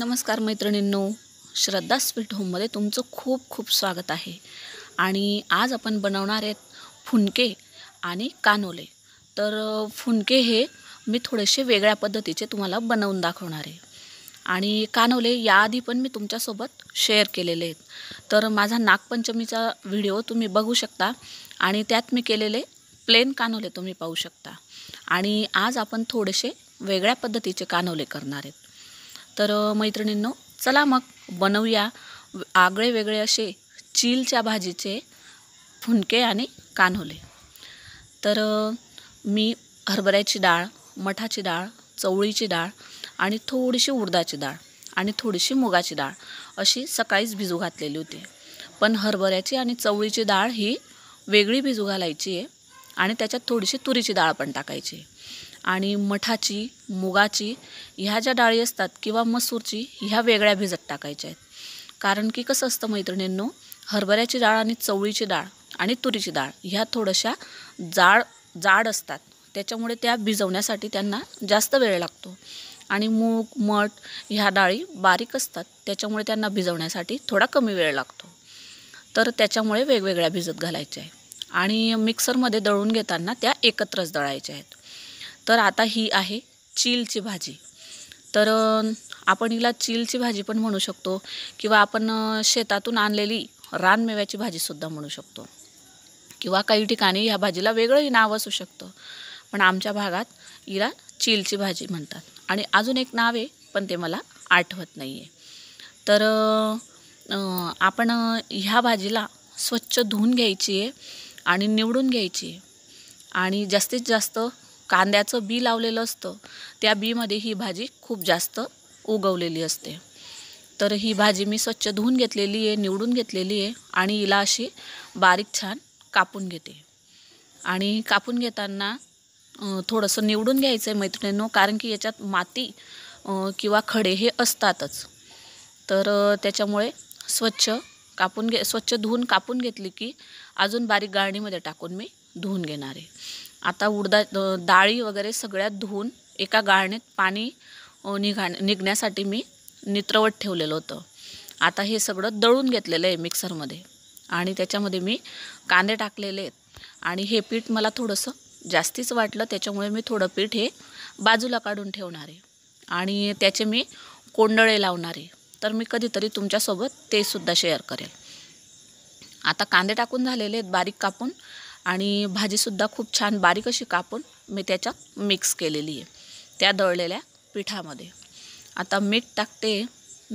नमस्कार मैत्रिणींनो श्रद्धा स्वीट होममध्ये तुमचं खूप खूप स्वागत आहे आणि आज आपण बनवणार आहेत फुनके आणि कानोले तर फुनके हे मी थोडेसे वेगळ्या पद्धतीचे तुम्हाला बनवून दाखवणार आहे आणि कानोले याआधी पण मी तुमच्यासोबत शेअर केलेले आहेत तर माझा नागपंचमीचा व्हिडिओ तुम्ही बघू शकता आणि त्यात मी केलेले प्लेन कानोले तुम्ही पाहू शकता आणि आज आपण थोडेसे वेगळ्या पद्धतीचे कानोले करणार आहेत तर मैत्रिणींनो चला मग बनवूया आगळे वेगळे असे चीलच्या भाजीचे फुनके आणि कान्होले तर मी हरभऱ्याची डाळ मठाची डाळ चवळीची डाळ आणि थोडीशी उडदाची डाळ आणि थोडीशी मुगाची डाळ अशी सकाळीच भिजू घातलेली होती पण हरभऱ्याची आणि चवळीची डाळ ही वेगळी भिजू घालायची आहे आणि त्याच्यात थोडीशी तुरीची डाळ पण टाकायची आहे आणि मठाची मुगाची ह्या ज्या डाळी असतात किंवा मसूरची ह्या वेगळ्या भिजत टाकायच्या आहेत कारण की कसं असतं मैत्रिणींनो हरभऱ्याची डाळ आणि चवळीची डाळ आणि तुरीची डाळ ह्या थोड्याशा जाळ जाड असतात त्याच्यामुळे त्या भिजवण्यासाठी त्यांना जास्त वेळ लागतो आणि मूग मठ ह्या डाळी बारीक असतात त्याच्यामुळे त्यांना भिजवण्यासाठी थोडा कमी वेळ लागतो तर त्याच्यामुळे वेगवेगळ्या भिजत घालायच्या आहे आणि मिक्सरमध्ये दळून घेताना त्या एकत्रच दळायच्या आहेत तर आता ही आहे चीलची भाजी तर आपण हिला चीलची भाजी पण म्हणू शकतो किंवा आपण शेतातून आणलेली रानमेव्याची भाजीसुद्धा म्हणू शकतो किंवा काही ठिकाणी ह्या भाजीला वेगळंही नाव असू शकतं पण आमच्या भागात हिला चीलची भाजी म्हणतात आणि अजून एक नाव आहे पण ते मला आठवत नाही आहे तर आपण ह्या भाजीला स्वच्छ धुवून घ्यायची आहे आणि निवडून घ्यायची आहे आणि जास्तीत जास्त कांद्याचं बी लावलेलं असतं त्या बीमध्ये ही भाजी खूप जास्त उगवलेली असते तर ही भाजी मी स्वच्छ धुवून घेतलेली आहे निवडून घेतलेली आहे आणि हिला अशी बारीक छान कापून घेते आणि कापून घेताना थोडंसं निवडून घ्यायचं आहे मैत्रिणींनो कारण की याच्यात माती किंवा खडे हे असतातच तर त्याच्यामुळे स्वच्छ कापून घे स्वच्छ धुवून कापून घेतली की अजून बारीक गाळणीमध्ये टाकून मी धुवून घेणार आहे आता उडदा डाळी वगैरे सगळ्यात धुवून एका गाळणीत पाणी निघा निघण्यासाठी मी नित्रवत ठेवलेलं होतं आता हे सगळं दळून घेतलेलं आहे मिक्सरमध्ये आणि त्याच्यामध्ये मी कांदे टाकलेले आहेत आणि हे पीठ मला थोडंसं जास्तीच वाटलं त्याच्यामुळे मी थोडं पीठ हे बाजूला काढून ठेवणार आहे आणि त्याचे मी कोंडळे लावणार आहे तर मी कधीतरी तुमच्यासोबत तेसुद्धा शेअर करेल आता कांदे टाकून झालेले आहेत बारीक कापून आणि भाजीसुद्धा खूप छान बारीक अशी कापून मी त्याच्यात मिक्स केलेली आहे त्या दळलेल्या पिठामध्ये आता मीठ टाकते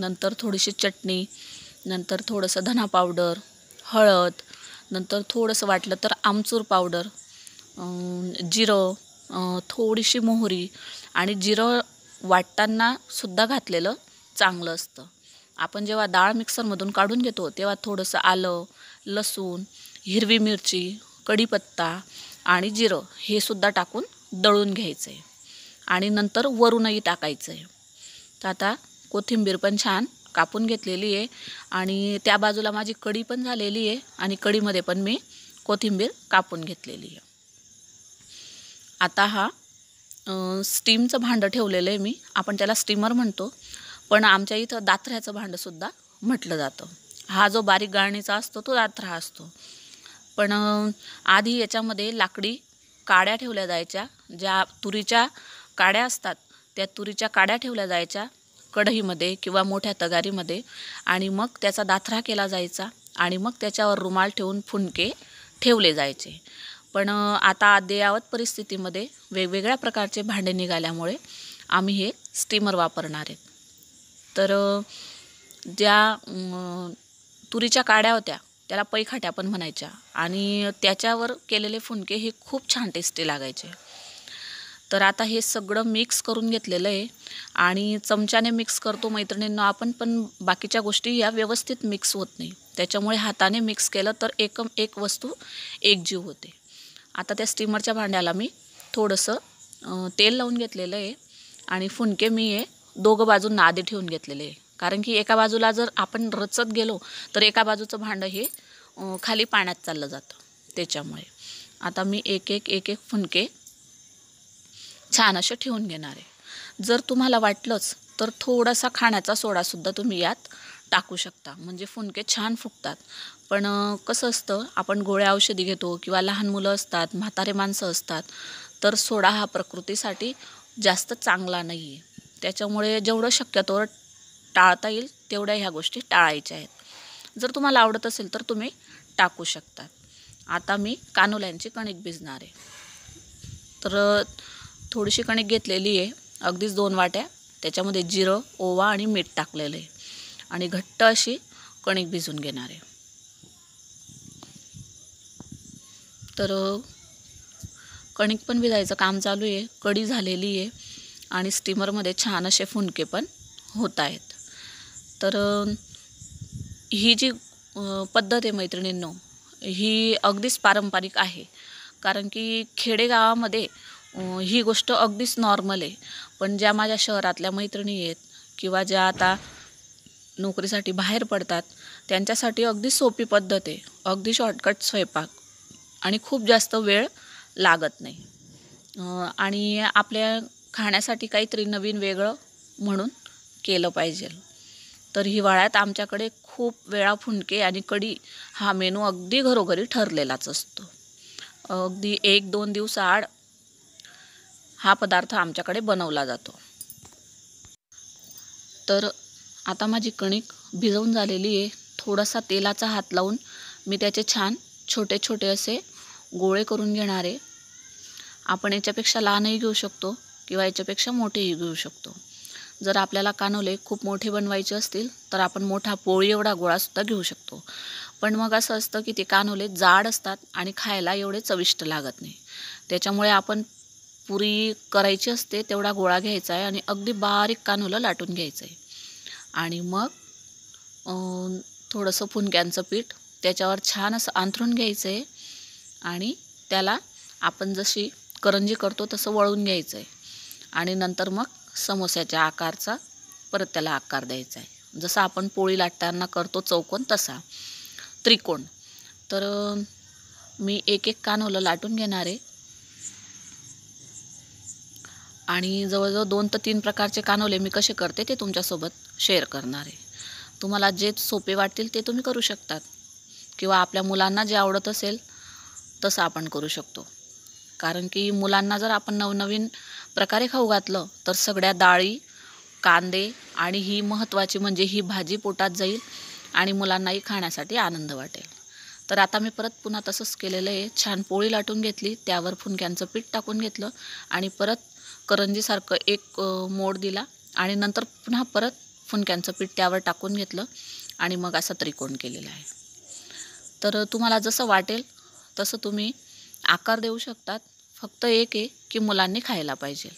नंतर थोडीशी चटणी नंतर थोडंसं धना पावडर हळद नंतर थोडंसं वाटलं तर आमचूर पावडर जिरं थोडीशी मोहरी आणि जिरं वाटताना सुद्धा घातलेलं चांगलं असतं आपण जेव्हा डाळ मिक्सरमधून काढून घेतो तेव्हा थोडंसं आलं लसूण हिरवी मिरची कढीपत्ता आणि जिरं हे सुद्धा टाकून दळून घ्यायचं आहे आणि नंतर वरूनही टाकायचं आहे तर आता कोथिंबीर पण छान कापून घेतलेली आहे आणि त्या बाजूला माझी कढी पण झालेली आहे आणि कढीमध्ये पण मी कोथिंबीर कापून घेतलेली आहे आता हा स्टीमचं भांडं ठेवलेलं आहे मी आपण त्याला स्टीमर म्हणतो पण आमच्या इथं दातऱ्याचं भांडंसुद्धा म्हटलं जातं हा जो बारीक गाळणीचा असतो तो दातरा असतो पण आधी याच्यामध्ये लाकडी काड्या ठेवल्या जायच्या ज्या तुरीच्या काड्या असतात त्या तुरीच्या काड्या ठेवल्या जायच्या कढईमध्ये किंवा मोठ्या तगारीमध्ये आणि मग त्याचा दाथरा केला जायचा आणि मग त्याच्यावर रुमाल ठेवून फुंडके ठेवले जायचे पण आता अद्ययावत परिस्थितीमध्ये वेगवेगळ्या प्रकारचे भांडे निघाल्यामुळे आम्ही हे स्टीमर वापरणार आहेत तर ज्या तुरीच्या काड्या होत्या त्याला पैखाट्या पण म्हणायच्या आणि त्याच्यावर केलेले फुणके हे खूप छान टेस्टी लागायचे तर आता हे सगळं मिक्स करून घेतलेलं आहे आणि चमच्याने मिक्स करतो मैत्रिणींना आपण पण बाकीच्या गोष्टी या व्यवस्थित मिक्स होत नाही त्याच्यामुळे हाताने मिक्स केलं तर एकम एक वस्तू एकजीव होते आता त्या स्टीमरच्या भांड्याला मी थोडंसं तेल लावून घेतलेलं आहे आणि फुणके मी हे दोघं बाजूंना नादे ठेवून घेतलेले आहे कारण की एका बाजूला जर आपण रचत गेलो तर एका बाजूचं भांडं हे खाली पाण्यात चाललं जातं त्याच्यामुळे आता मी एक एक एक एक फुणके छान असे ठेवून घेणार आहे जर तुम्हाला वाटलंच तर थोडासा खाण्याचा सोडासुद्धा तुम्ही यात टाकू शकता म्हणजे फुनके छान फुकतात पण कसं असतं आपण गोळ्या औषधी घेतो किंवा लहान मुलं असतात म्हातारे माणसं असतात तर सोडा हा प्रकृतीसाठी जास्त चांगला नाही आहे त्याच्यामुळे जेवढं शक्यतो टाळता येईल तेवढ्या ह्या गोष्टी टाळायच्या आहेत जर तुम्हाला आवडत असेल तर तुम्ही टाकू शकता आता मी कानुल्यांची कणिक भिजणार आहे तर थोडीशी कणिक घेतलेली आहे अगदीच दोन वाट्या त्याच्यामध्ये जिरं ओवा आणि मीठ टाकलेलं आहे आणि घट्ट अशी कणिक भिजून घेणार आहे तर कणिक पण भिजायचं काम चालू आहे कडी झालेली आहे आणि स्टीमरमध्ये छान असे फुनके पण होत आहेत तर ही जी पद्धत आहे मैत्रिणींनो ही अगदीच पारंपरिक आहे कारण की खेडेगावामध्ये ही गोष्ट अगदीच नॉर्मल आहे पण ज्या माझ्या शहरातल्या मैत्रिणी आहेत किंवा ज्या आता नोकरीसाठी बाहेर पडतात त्यांच्यासाठी अगदी सोपी पद्धत आहे अगदी शॉर्टकट स्वयंपाक आणि खूप जास्त वेळ लागत नाही आणि आपल्या खाण्यासाठी काहीतरी नवीन वेगळं म्हणून केलं पाहिजे तर हिवाळ्यात आमच्याकडे खूप वेळा फुंडके आणि कढी हा मेनू अगदी घरोघरी ठरलेलाच असतो अगदी एक दोन दिवसाआड हा पदार्थ आमच्याकडे बनवला जातो तर आता माझी कणिक भिजवून झालेली आहे थोडासा तेलाचा हात लावून मी त्याचे छान छोटे छोटे असे गोळे करून घेणार आहे आपण याच्यापेक्षा लहानही घेऊ शकतो किंवा याच्यापेक्षा मोठेही घेऊ शकतो जर आपल्याला कानोले खूप मोठे बनवायचे असतील तर आपण मोठा पोळी एवढा गोळासुद्धा घेऊ शकतो पण मग असं असतं की ते कानोले जाड असतात आणि खायला एवढे चविष्ट लागत नाही त्याच्यामुळे आपण पुरी करायची असते तेवढा गोळा घ्यायचा आहे आणि अगदी बारीक कानोलं लाटून घ्यायचं आहे आणि मग थोडंसं फुनक्यांचं पीठ त्याच्यावर छान असं आंथरून घ्यायचं आहे आणि त्याला आपण जशी करंजी करतो तसं वळून घ्यायचं आहे आणि नंतर मग समोस्याच्या आकारचा परत त्याला आकार द्यायचा आहे जसं आपण पोळी लाटताना करतो चौकोन तसा त्रिकोण तर मी एक एक कानवलं लाटून घेणार आहे आणि जवळजवळ दोन ते तीन प्रकारचे कानवले मी कसे करते ते तुमच्यासोबत शेअर करणार आहे तुम्हाला जे सोपे वाटतील ते तुम्ही करू शकतात किंवा आपल्या मुलांना जे आवडत असेल तसं आपण करू शकतो कारण की मुलांना जर आपण नवनवीन प्रकारे खाऊ घातलं तर सगळ्या डाळी कांदे आणि ही महत्त्वाची म्हणजे ही भाजी पोटात जाईल आणि मुलांनाही खाण्यासाठी आनंद वाटेल तर आता मी परत पुन्हा तसंच केलेलं आहे छान पोळी लाटून घेतली त्यावर फुनक्यांचं पीठ टाकून घेतलं आणि परत करंजीसारखं एक मोड दिला आणि नंतर पुन्हा परत फुनक्यांचं पीठ त्यावर टाकून घेतलं आणि मग असा त्रिकोण केलेला आहे तर तुम्हाला जसं वाटेल तसं तुम्ही आकार देऊ शकतात फक्त एक आहे की मुलांनी खायला पाहिजे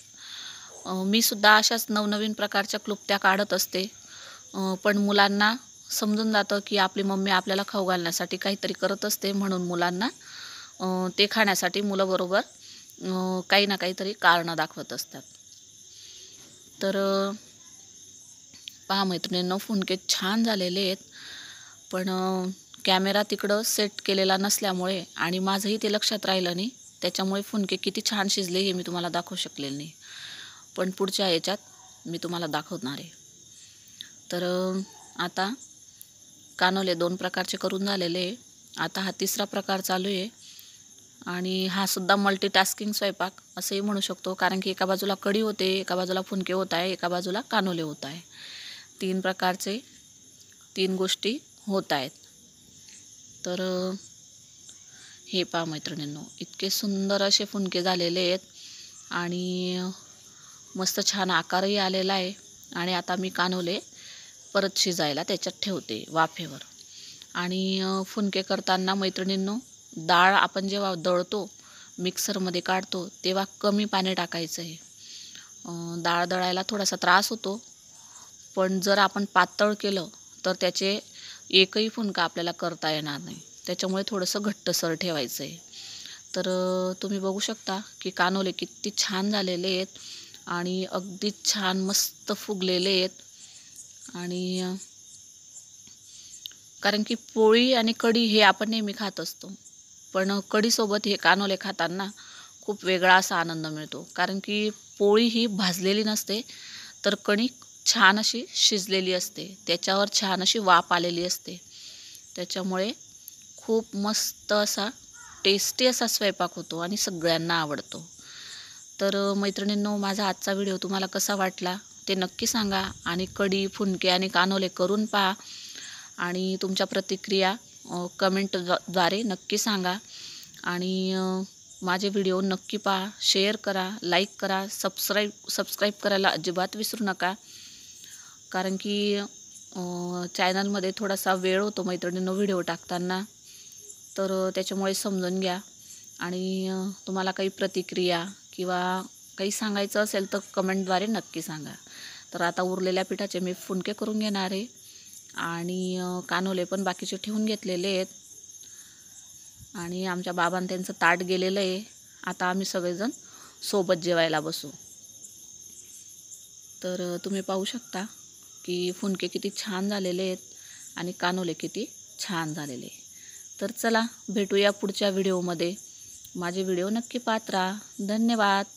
मी सुद्धा अशाच नवनवीन प्रकारच्या क्लुप्त्या काढत असते पण मुलांना समजून जातं की आपली मम्मी आपल्याला खाऊ घालण्यासाठी काहीतरी करत असते म्हणून मुलांना ते खाण्यासाठी मुलं बरोबर काही ना काहीतरी कारणं दाखवत असतात तर पहा मैत्रिणींना फुंडके छान झालेले आहेत पण कॅमेरा तिकडं सेट केलेला नसल्यामुळे आणि माझंही ते लक्षात राहिलं नाही त्याच्यामुळे फुनके किती छान शिजले हे मी तुम्हाला दाखवू शकले नाही पण पुढच्या याच्यात मी तुम्हाला दाखवणार आहे तर आता कानोले दोन प्रकारचे करून झालेले आता हा तिसरा प्रकार चालू आहे आणि हा सुद्धा मल्टीटास्किंग स्वयंपाक असंही म्हणू शकतो कारण की एका बाजूला कढी होते एका बाजूला फुनके होत आहे एका बाजूला कानोले होत आहे तीन प्रकारचे तीन गोष्टी होत आहेत तर हे पा मैत्रिणींनो इतके सुंदर असे फुणके झालेले आहेत आणि मस्त छान आकारही आलेला आहे आणि आता मी कानवले परत शिजायला त्याच्यात ठेवते वाफेवर आणि फुणके करताना मैत्रिणींनो डाळ आपण जेव्हा दळतो मिक्सरमध्ये काढतो तेव्हा कमी पाणी टाकायचं आहे डाळ दळायला थोडासा त्रास होतो पण जर आपण पातळ केलं तर त्याचे एकही फुणका आपल्याला करता येणार नाही त्याच्यामुळे थोडंसं घट्टसर ठेवायचं आहे तर तुम्ही बघू शकता की कानोले किती छान झालेले आहेत आणि अगदी छान मस्त फुगलेले आहेत आणि कारण की पोळी आणि कढी हे आपण नेहमी खात असतो पण कढीसोबत हे कानोले खाताना खूप वेगळा असा आनंद मिळतो कारण की पोळी ही भाजलेली नसते तर कणी छान अशी शिजलेली असते त्याच्यावर छान अशी वाफ आलेली असते त्याच्यामुळे खूप मस्त असा टेस्टी असा स्वयंपाक होतो आणि सगळ्यांना आवडतो तर मैत्रिणींनो माझा आजचा व्हिडिओ तुम्हाला कसा वाटला ते नक्की सांगा आणि कडी फुनके आणि कानोले करून पहा आणि तुमच्या प्रतिक्रिया कमेंटद्वारे नक्की सांगा आणि माझे व्हिडिओ नक्की पहा शेअर करा लाईक करा सबस्क्राईब सबस्क्राईब करायला अजिबात विसरू नका कारण की चॅनलमध्ये थोडासा वेळ होतो मैत्रिणींनो व्हिडिओ टाकताना तर त्याच्यामुळे समजून घ्या आणि तुम्हाला काही प्रतिक्रिया किंवा काही सांगायचं असेल तर कमेंटद्वारे नक्की सांगा तर आता उरलेल्या पिठाचे मी फुणके करून घेणार आहे आणि कानोले पण बाकीचे ठेवून घेतलेले आहेत आणि आमच्या बाबांना त्यांचं ताट गेलेलं आहे आता आम्ही सगळेजण सोबत जेवायला बसू तर तुम्ही पाहू शकता की फुणके किती छान झालेले आहेत आणि कानोले किती छान झालेले तर चला भेटूया पुढच्या व्हिडिओमध्ये माझे व्हिडिओ नक्की पात्रा धन्यवाद